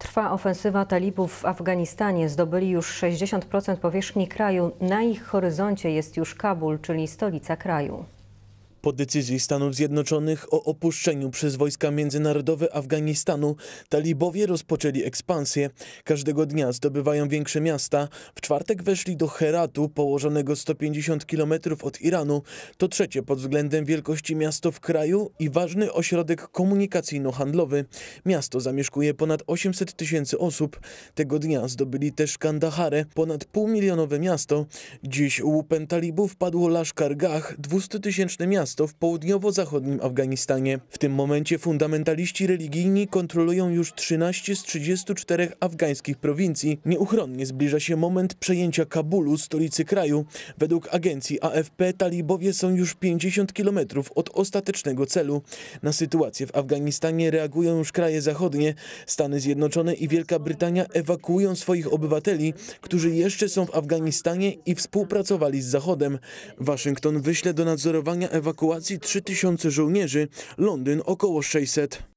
Trwa ofensywa talibów w Afganistanie. Zdobyli już 60% powierzchni kraju. Na ich horyzoncie jest już Kabul, czyli stolica kraju. Po decyzji Stanów Zjednoczonych o opuszczeniu przez wojska międzynarodowe Afganistanu talibowie rozpoczęli ekspansję. Każdego dnia zdobywają większe miasta. W czwartek weszli do Heratu, położonego 150 km od Iranu. To trzecie pod względem wielkości miasto w kraju i ważny ośrodek komunikacyjno-handlowy. Miasto zamieszkuje ponad 800 tysięcy osób. Tego dnia zdobyli też Kandaharę, ponad półmilionowe miasto. Dziś łupem talibów padło Laszkar Gah, 200-tysięczne miasto miasto w południowo-zachodnim Afganistanie. W tym momencie fundamentaliści religijni kontrolują już 13 z 34 afgańskich prowincji. Nieuchronnie zbliża się moment przejęcia Kabulu, stolicy kraju. Według agencji AFP talibowie są już 50 kilometrów od ostatecznego celu. Na sytuację w Afganistanie reagują już kraje zachodnie. Stany Zjednoczone i Wielka Brytania ewakuują swoich obywateli, którzy jeszcze są w Afganistanie i współpracowali z Zachodem. Waszyngton wyśle do nadzorowania ewakuacji ewakuacji 3000 żołnierzy, Londyn około 600.